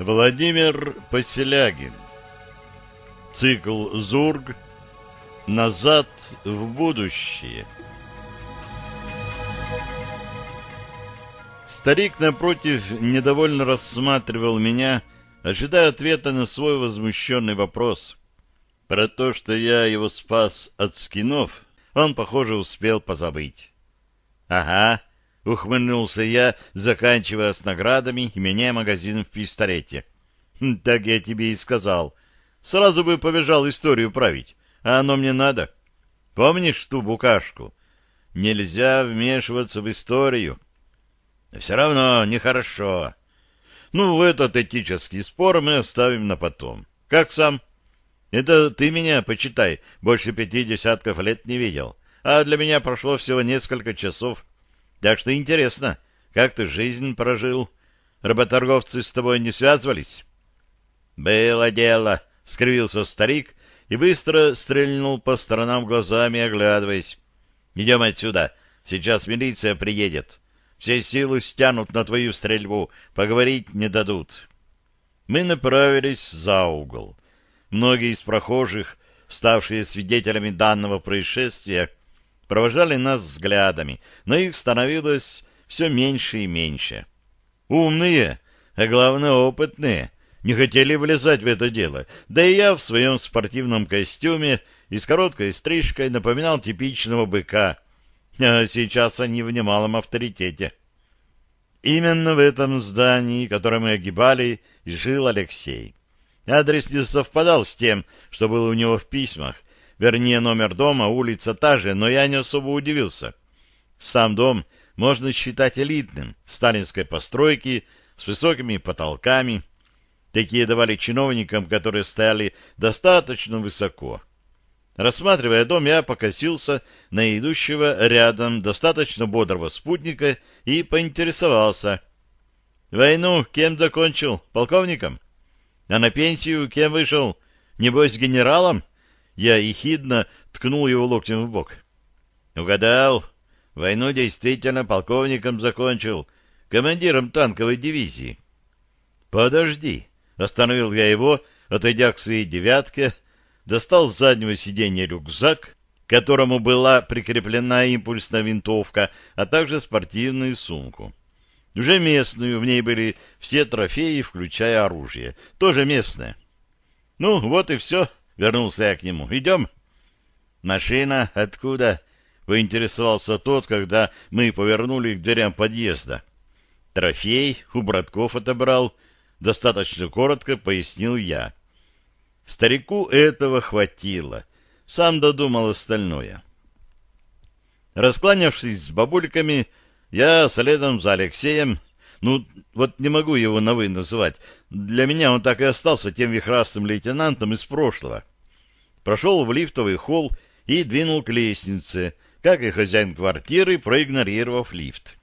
Владимир Поселягин. Цикл «Зург. Назад в будущее». Старик напротив недовольно рассматривал меня, ожидая ответа на свой возмущенный вопрос. Про то, что я его спас от скинов, он, похоже, успел позабыть. — Ага, — ухмыльнулся я, заканчивая с наградами и меняя магазин в пистолете. Хм, — Так я тебе и сказал. Сразу бы побежал историю править, а оно мне надо. Помнишь ту букашку? Нельзя вмешиваться в историю. — Все равно нехорошо. — Ну, этот этический спор мы оставим на потом. Как сам? — Это ты меня, почитай, больше пяти десятков лет не видел, а для меня прошло всего несколько часов — так что интересно, как ты жизнь прожил? Работорговцы с тобой не связывались? Было дело, — скривился старик и быстро стрельнул по сторонам глазами, оглядываясь. Идем отсюда, сейчас милиция приедет. Все силы стянут на твою стрельбу, поговорить не дадут. Мы направились за угол. Многие из прохожих, ставшие свидетелями данного происшествия, — провожали нас взглядами, но их становилось все меньше и меньше. Умные, а главное опытные, не хотели влезать в это дело, да и я в своем спортивном костюме и с короткой стрижкой напоминал типичного быка, а сейчас они в немалом авторитете. Именно в этом здании, которое мы огибали, жил Алексей. Адрес не совпадал с тем, что было у него в письмах, Вернее, номер дома, улица та же, но я не особо удивился. Сам дом можно считать элитным, сталинской постройки, с высокими потолками. Такие давали чиновникам, которые стояли достаточно высоко. Рассматривая дом, я покосился на идущего рядом достаточно бодрого спутника и поинтересовался. «Войну кем закончил? Полковником? А на пенсию кем вышел? Небось, генералом?» Я ехидно ткнул его локтем в бок. «Угадал. Войну действительно полковником закончил, командиром танковой дивизии». «Подожди», — остановил я его, отойдя к своей «девятке», достал с заднего сиденья рюкзак, к которому была прикреплена импульсная винтовка, а также спортивную сумку. Уже местную, в ней были все трофеи, включая оружие. Тоже местное. Ну, вот и все, Вернулся я к нему. «Идем?» «Машина откуда?» — поинтересовался тот, когда мы повернули к дверям подъезда. «Трофей у братков отобрал», — достаточно коротко пояснил я. Старику этого хватило. Сам додумал остальное. Раскланявшись с бабульками, я следом за Алексеем, ну, вот не могу его на «вы» называть, для меня он так и остался тем вихрастым лейтенантом из прошлого — прошел в лифтовый холл и двинул к лестнице, как и хозяин квартиры, проигнорировав лифт.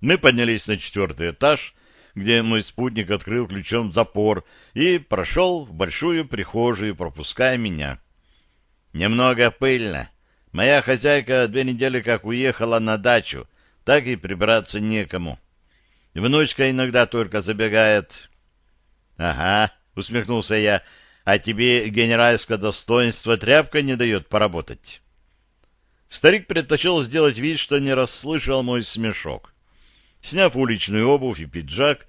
Мы поднялись на четвертый этаж, где мой спутник открыл ключом запор и прошел в большую прихожую, пропуская меня. Немного пыльно. Моя хозяйка две недели как уехала на дачу, так и прибраться некому. Внучка иногда только забегает. — Ага, — усмехнулся я, — а тебе генеральское достоинство тряпка не дает поработать. Старик предпочел сделать вид, что не расслышал мой смешок. Сняв уличную обувь и пиджак,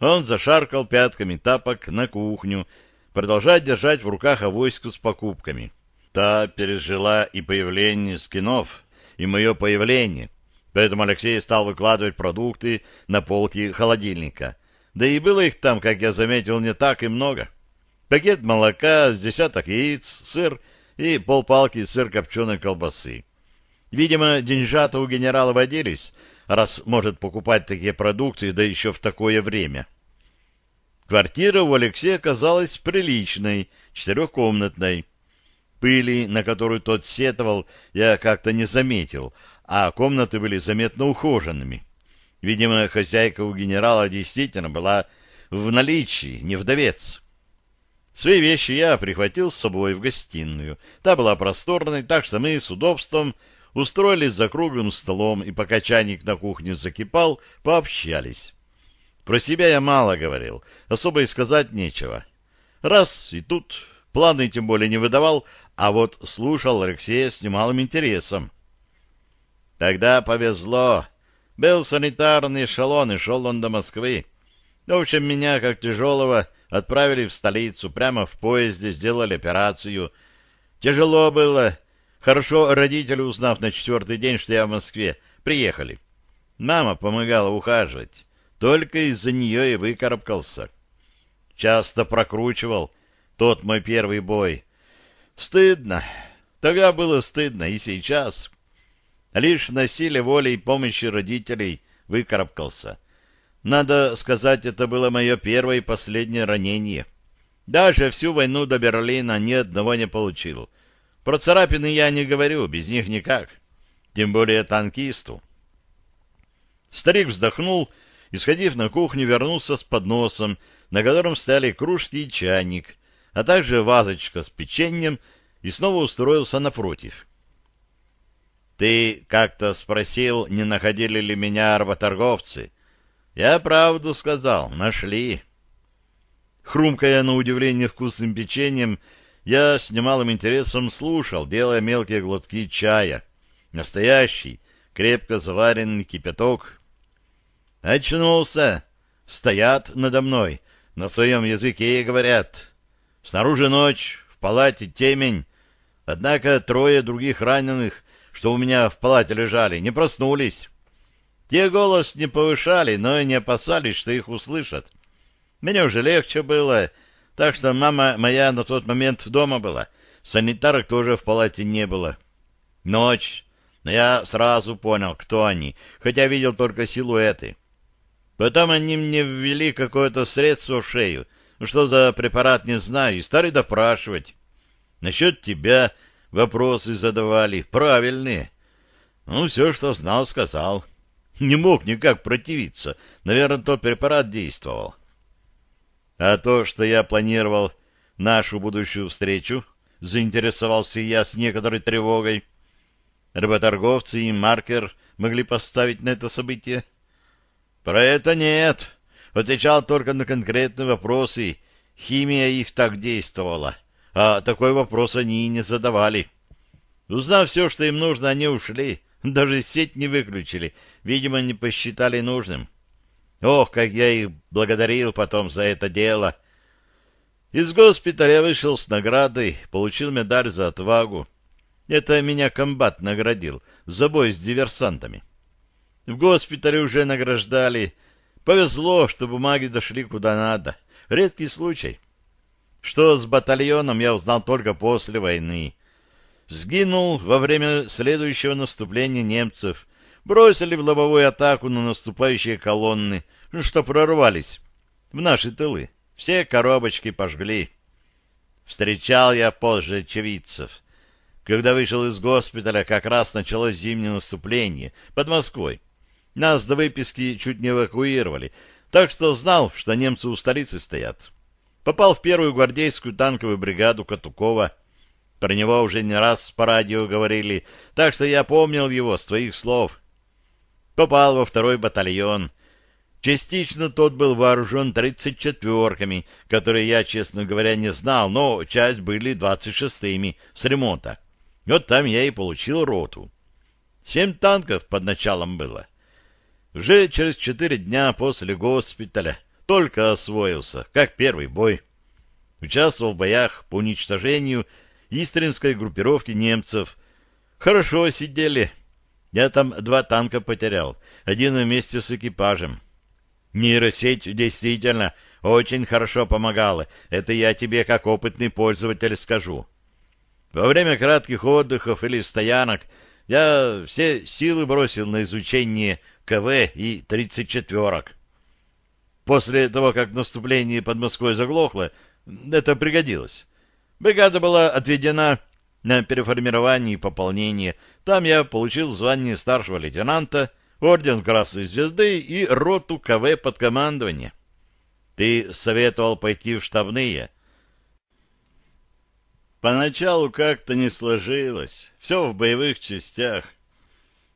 он зашаркал пятками тапок на кухню, продолжая держать в руках авоську с покупками. Та пережила и появление скинов, и мое появление, поэтому Алексей стал выкладывать продукты на полки холодильника. Да и было их там, как я заметил, не так и много. — пакет молока с десяток яиц, сыр и полпалки сыр-копченой колбасы. Видимо, деньжата у генерала водились, раз может покупать такие продукты, да еще в такое время. Квартира у Алексея оказалась приличной, четырехкомнатной. Пыли, на которую тот сетовал, я как-то не заметил, а комнаты были заметно ухоженными. Видимо, хозяйка у генерала действительно была в наличии, не вдовец. Свои вещи я прихватил с собой в гостиную. Та была просторной, так что мы с удобством устроились за круглым столом, и пока чайник на кухне закипал, пообщались. Про себя я мало говорил, особо и сказать нечего. Раз и тут, планы тем более не выдавал, а вот слушал Алексея с немалым интересом. Тогда повезло. Был санитарный эшелон, и шел он до Москвы. В общем, меня, как тяжелого, отправили в столицу, прямо в поезде сделали операцию. Тяжело было. Хорошо родители, узнав на четвертый день, что я в Москве, приехали. Мама помогала ухаживать. Только из-за нее и выкарабкался. Часто прокручивал тот мой первый бой. Стыдно. Тогда было стыдно, и сейчас. Лишь на силе воли и помощи родителей выкарабкался. — надо сказать, это было мое первое и последнее ранение. Даже всю войну до Берлина ни одного не получил. Про царапины я не говорю, без них никак. Тем более танкисту. Старик вздохнул и, сходив на кухню, вернулся с подносом, на котором стояли кружки и чайник, а также вазочка с печеньем, и снова устроился напротив. «Ты как-то спросил, не находили ли меня работорговцы?» Я правду сказал, нашли. Хрумкая на удивление вкусным печеньем, я с немалым интересом слушал, делая мелкие глотки чая. Настоящий, крепко заваренный кипяток. Очнулся. Стоят надо мной. На своем языке и говорят. Снаружи ночь, в палате темень. Однако трое других раненых, что у меня в палате лежали, не проснулись. Те голос не повышали, но и не опасались, что их услышат. Мне уже легче было, так что мама моя на тот момент дома была. Санитарок тоже в палате не было. Ночь. Но я сразу понял, кто они, хотя видел только силуэты. Потом они мне ввели какое-то средство в шею. Ну, что за препарат, не знаю, и стали допрашивать. Насчет тебя вопросы задавали, правильные. Ну, все, что знал, сказал. — Не мог никак противиться. Наверное, тот препарат действовал. А то, что я планировал нашу будущую встречу, заинтересовался я с некоторой тревогой. Работорговцы и маркер могли поставить на это событие? Про это нет. Отвечал только на конкретные вопросы. Химия их так действовала. А такой вопрос они и не задавали. Узнав все, что им нужно, они ушли. Даже сеть не выключили, видимо, не посчитали нужным. Ох, как я их благодарил потом за это дело! Из госпиталя я вышел с наградой, получил медаль за отвагу. Это меня комбат наградил за бой с диверсантами. В госпитале уже награждали. Повезло, что бумаги дошли куда надо. Редкий случай. Что с батальоном, я узнал только после войны сгинул во время следующего наступления немцев. Бросили в лобовую атаку на наступающие колонны, ну, что прорвались в наши тылы. Все коробочки пожгли. Встречал я позже очевидцев. Когда вышел из госпиталя, как раз началось зимнее наступление под Москвой. Нас до выписки чуть не эвакуировали, так что знал, что немцы у столицы стоят. Попал в первую гвардейскую танковую бригаду Катукова — про него уже не раз по радио говорили, так что я помнил его с твоих слов. Попал во второй батальон. Частично тот был вооружен тридцать четверками, которые я, честно говоря, не знал, но часть были двадцать шестыми с ремонта. Вот там я и получил роту. Семь танков под началом было. Уже через четыре дня после госпиталя только освоился, как первый бой. Участвовал в боях по уничтожению истринской группировки немцев. Хорошо сидели. Я там два танка потерял, один вместе с экипажем. Нейросеть действительно очень хорошо помогала, это я тебе как опытный пользователь скажу. Во время кратких отдыхов или стоянок я все силы бросил на изучение КВ и 34-ок. После того, как наступление под Москвой заглохло, это пригодилось. Бригада была отведена на переформирование и пополнение. Там я получил звание старшего лейтенанта, орден Красной Звезды и роту КВ под командование. Ты советовал пойти в штабные. Поначалу как-то не сложилось. Все в боевых частях.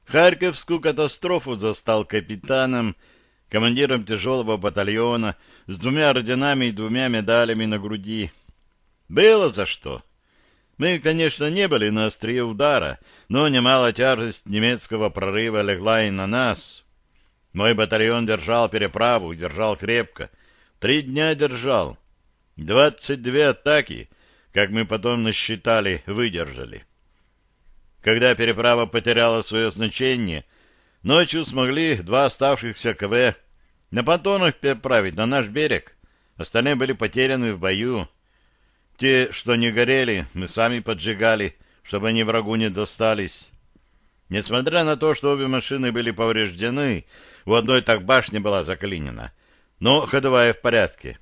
Харьковскую катастрофу застал капитаном, командиром тяжелого батальона, с двумя орденами и двумя медалями на груди. Было за что. Мы, конечно, не были на острие удара, но немало тяжесть немецкого прорыва легла и на нас. Мой батальон держал переправу, держал крепко. Три дня держал. Двадцать две атаки, как мы потом насчитали, выдержали. Когда переправа потеряла свое значение, ночью смогли два оставшихся КВ на понтонах переправить на наш берег. Остальные были потеряны в бою. Те, что не горели, мы сами поджигали, чтобы они врагу не достались. Несмотря на то, что обе машины были повреждены, у одной так башня была заклинена, но ходовая в порядке.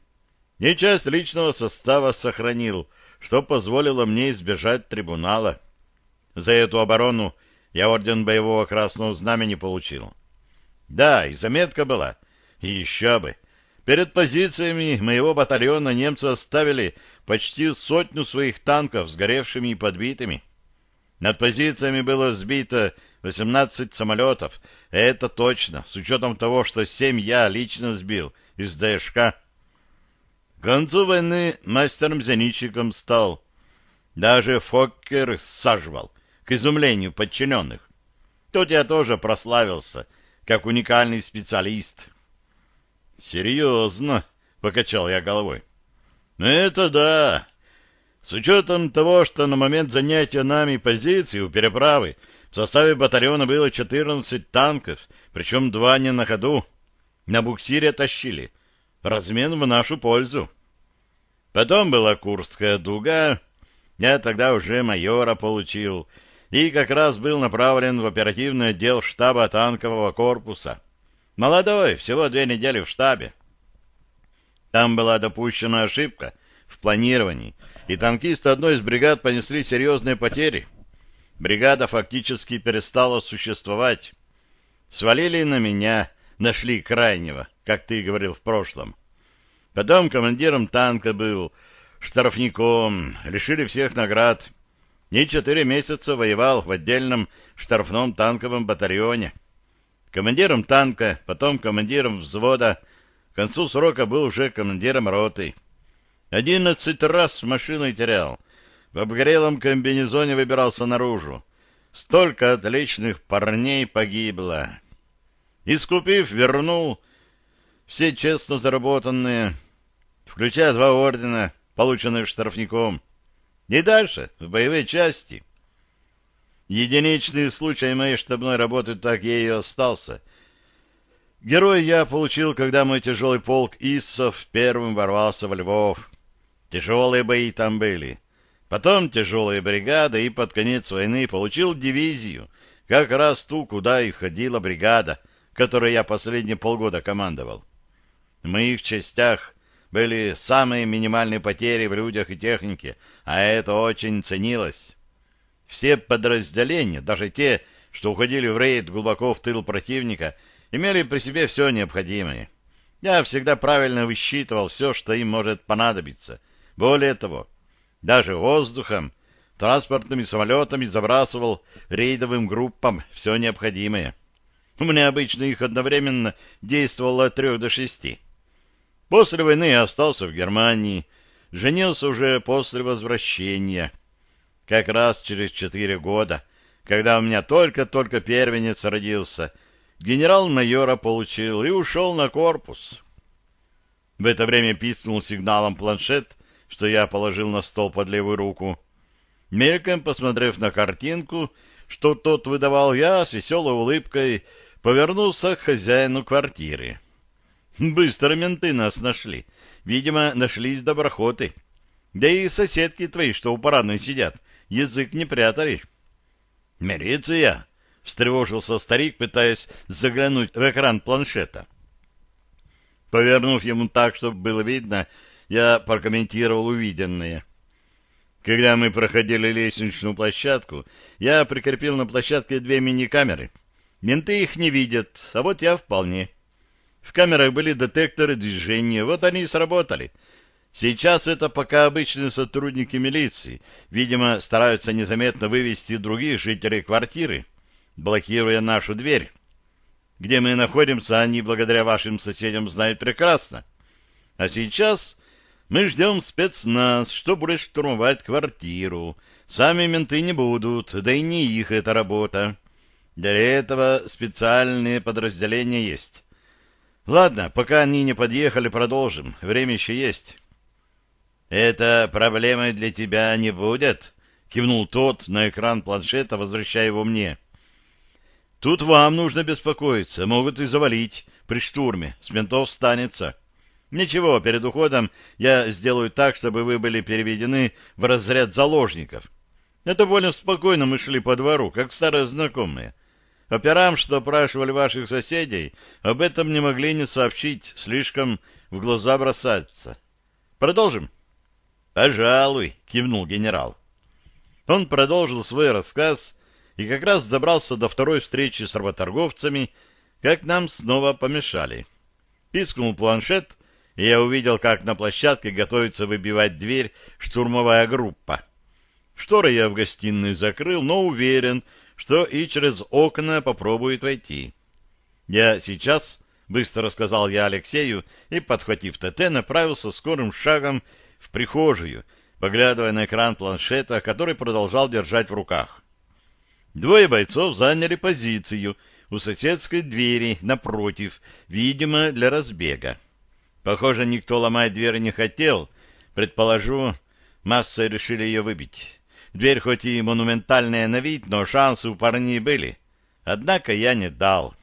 И часть личного состава сохранил, что позволило мне избежать трибунала. За эту оборону я орден боевого красного знамени получил. Да, и заметка была. И еще бы. Перед позициями моего батальона немцы оставили почти сотню своих танков, сгоревшими и подбитыми. Над позициями было сбито 18 самолетов. Это точно, с учетом того, что 7 я лично сбил из ДШК. К концу войны мастером-зенитчиком стал. Даже Фоккер саживал, к изумлению подчиненных. Тут я тоже прославился, как уникальный специалист — «Серьезно!» — покачал я головой. «Это да! С учетом того, что на момент занятия нами позиции у переправы в составе батальона было 14 танков, причем два не на ходу, на буксире тащили. Размен в нашу пользу. Потом была Курская дуга. Я тогда уже майора получил и как раз был направлен в оперативный отдел штаба танкового корпуса. Молодой, всего две недели в штабе. Там была допущена ошибка в планировании, и танкисты одной из бригад понесли серьезные потери. Бригада фактически перестала существовать. Свалили на меня, нашли крайнего, как ты говорил в прошлом. Потом командиром танка был, штрафником, лишили всех наград. И четыре месяца воевал в отдельном штрафном танковом батальоне командиром танка, потом командиром взвода. К концу срока был уже командиром роты. Одиннадцать раз машиной терял. В обгорелом комбинезоне выбирался наружу. Столько отличных парней погибло. Искупив, вернул все честно заработанные, включая два ордена, полученные штрафником. И дальше в боевые части — Единичный случай моей штабной работы так ей и остался. Герой я получил, когда мой тяжелый полк Иссов первым ворвался в Львов. Тяжелые бои там были. Потом тяжелая бригада и под конец войны получил дивизию, как раз ту, куда и входила бригада, которой я последние полгода командовал. В моих частях были самые минимальные потери в людях и технике, а это очень ценилось. Все подразделения, даже те, что уходили в рейд глубоко в тыл противника, имели при себе все необходимое. Я всегда правильно высчитывал все, что им может понадобиться. Более того, даже воздухом, транспортными самолетами забрасывал рейдовым группам все необходимое. У меня обычно их одновременно действовало от трех до шести. После войны я остался в Германии, женился уже после возвращения — как раз через четыре года, когда у меня только-только первенец родился, генерал-майора получил и ушел на корпус. В это время писнул сигналом планшет, что я положил на стол под левую руку. Мельком, посмотрев на картинку, что тот выдавал, я с веселой улыбкой повернулся к хозяину квартиры. Быстро менты нас нашли. Видимо, нашлись доброхоты. Да и соседки твои, что у парадной сидят, язык не прятали. «Милиция!» — встревожился старик, пытаясь заглянуть в экран планшета. Повернув ему так, чтобы было видно, я прокомментировал увиденное. Когда мы проходили лестничную площадку, я прикрепил на площадке две мини-камеры. Менты их не видят, а вот я вполне. В камерах были детекторы движения, вот они и сработали — Сейчас это пока обычные сотрудники милиции. Видимо, стараются незаметно вывести других жителей квартиры, блокируя нашу дверь. Где мы находимся, они благодаря вашим соседям знают прекрасно. А сейчас мы ждем спецназ, что будет штурмовать квартиру. Сами менты не будут, да и не их эта работа. Для этого специальные подразделения есть. Ладно, пока они не подъехали, продолжим. Время еще есть. «Это проблемой для тебя не будет», — кивнул тот на экран планшета, возвращая его мне. «Тут вам нужно беспокоиться, могут и завалить при штурме, с ментов станется. Ничего, перед уходом я сделаю так, чтобы вы были переведены в разряд заложников. Это а больно спокойно мы шли по двору, как старые знакомые. Операм, что опрашивали ваших соседей, об этом не могли не сообщить, слишком в глаза бросаться. Продолжим?» «Пожалуй», — кивнул генерал. Он продолжил свой рассказ и как раз добрался до второй встречи с работорговцами, как нам снова помешали. Пискнул планшет, и я увидел, как на площадке готовится выбивать дверь штурмовая группа. Шторы я в гостиной закрыл, но уверен, что и через окна попробует войти. Я сейчас, быстро рассказал я Алексею, и, подхватив ТТ, направился скорым шагом в прихожую, поглядывая на экран планшета, который продолжал держать в руках. Двое бойцов заняли позицию у соседской двери напротив, видимо, для разбега. Похоже, никто ломать дверь не хотел. Предположу, массы решили ее выбить. Дверь хоть и монументальная на вид, но шансы у парней были. Однако я не дал.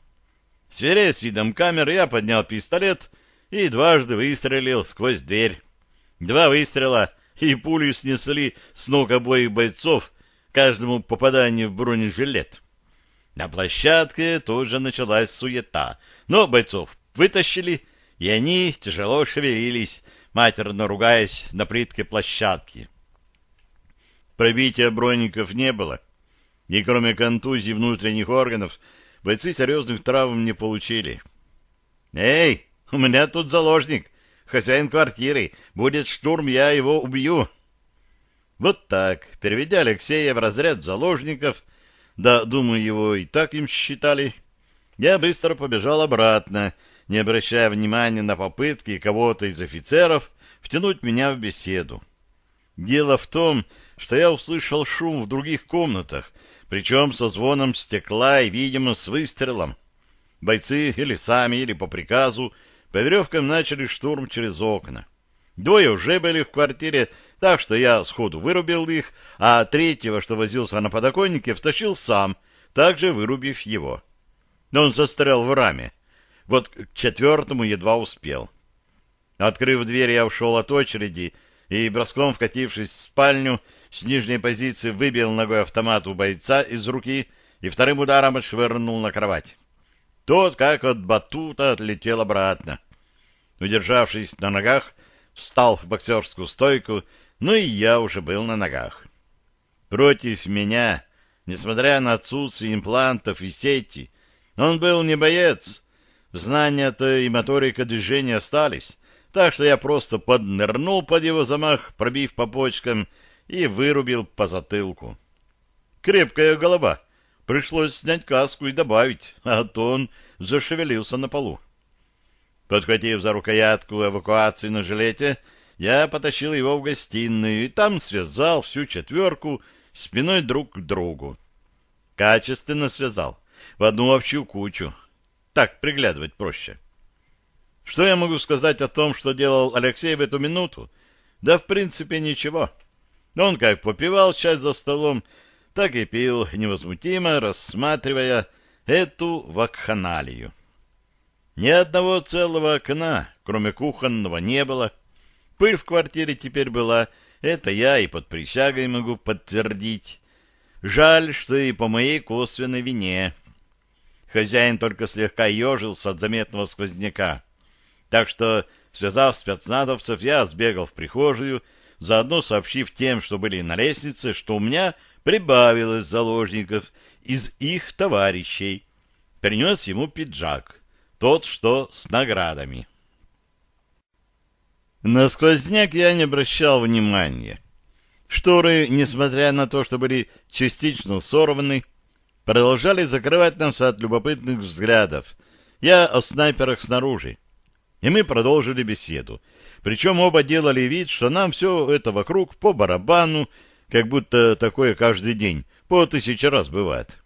Сверяясь с видом камеры, я поднял пистолет и дважды выстрелил сквозь дверь. Два выстрела и пулю снесли с ног обоих бойцов, каждому попаданию в бронежилет. На площадке тут же началась суета, но бойцов вытащили, и они тяжело шевелились, матерно ругаясь на плитке площадки. Пробития броников не было, и кроме контузий внутренних органов бойцы серьезных травм не получили. «Эй, у меня тут заложник!» Хозяин квартиры. Будет штурм, я его убью. Вот так, переведя Алексея в разряд заложников, да, думаю, его и так им считали, я быстро побежал обратно, не обращая внимания на попытки кого-то из офицеров втянуть меня в беседу. Дело в том, что я услышал шум в других комнатах, причем со звоном стекла и, видимо, с выстрелом. Бойцы или сами, или по приказу по веревкам начали штурм через окна. Двое уже были в квартире, так что я сходу вырубил их, а третьего, что возился на подоконнике, втащил сам, также вырубив его. Но он застрял в раме. Вот к четвертому едва успел. Открыв дверь, я ушел от очереди и, броском вкатившись в спальню, с нижней позиции выбил ногой автомат у бойца из руки и вторым ударом отшвырнул на кровать. Тот, как от батута, отлетел обратно. Удержавшись на ногах, встал в боксерскую стойку, ну и я уже был на ногах. Против меня, несмотря на отсутствие имплантов и сети, он был не боец. Знания-то и моторика движения остались, так что я просто поднырнул под его замах, пробив по почкам, и вырубил по затылку. Крепкая голова — Пришлось снять каску и добавить, а то он зашевелился на полу. Подхватив за рукоятку эвакуации на жилете, я потащил его в гостиную и там связал всю четверку спиной друг к другу. Качественно связал, в одну общую кучу. Так приглядывать проще. Что я могу сказать о том, что делал Алексей в эту минуту? Да, в принципе, ничего. Он как попивал чай за столом, так и пил, невозмутимо рассматривая эту вакханалию. Ни одного целого окна, кроме кухонного, не было. Пыль в квартире теперь была, это я и под присягой могу подтвердить. Жаль, что и по моей косвенной вине. Хозяин только слегка ежился от заметного сквозняка. Так что, связав спецназовцев, я сбегал в прихожую, заодно сообщив тем, что были на лестнице, что у меня прибавилось заложников из их товарищей. Принес ему пиджак, тот, что с наградами. На сквозняк я не обращал внимания. Шторы, несмотря на то, что были частично сорваны, продолжали закрывать нас от любопытных взглядов. Я о снайперах снаружи. И мы продолжили беседу. Причем оба делали вид, что нам все это вокруг по барабану, как будто такое каждый день, по тысяче раз бывает.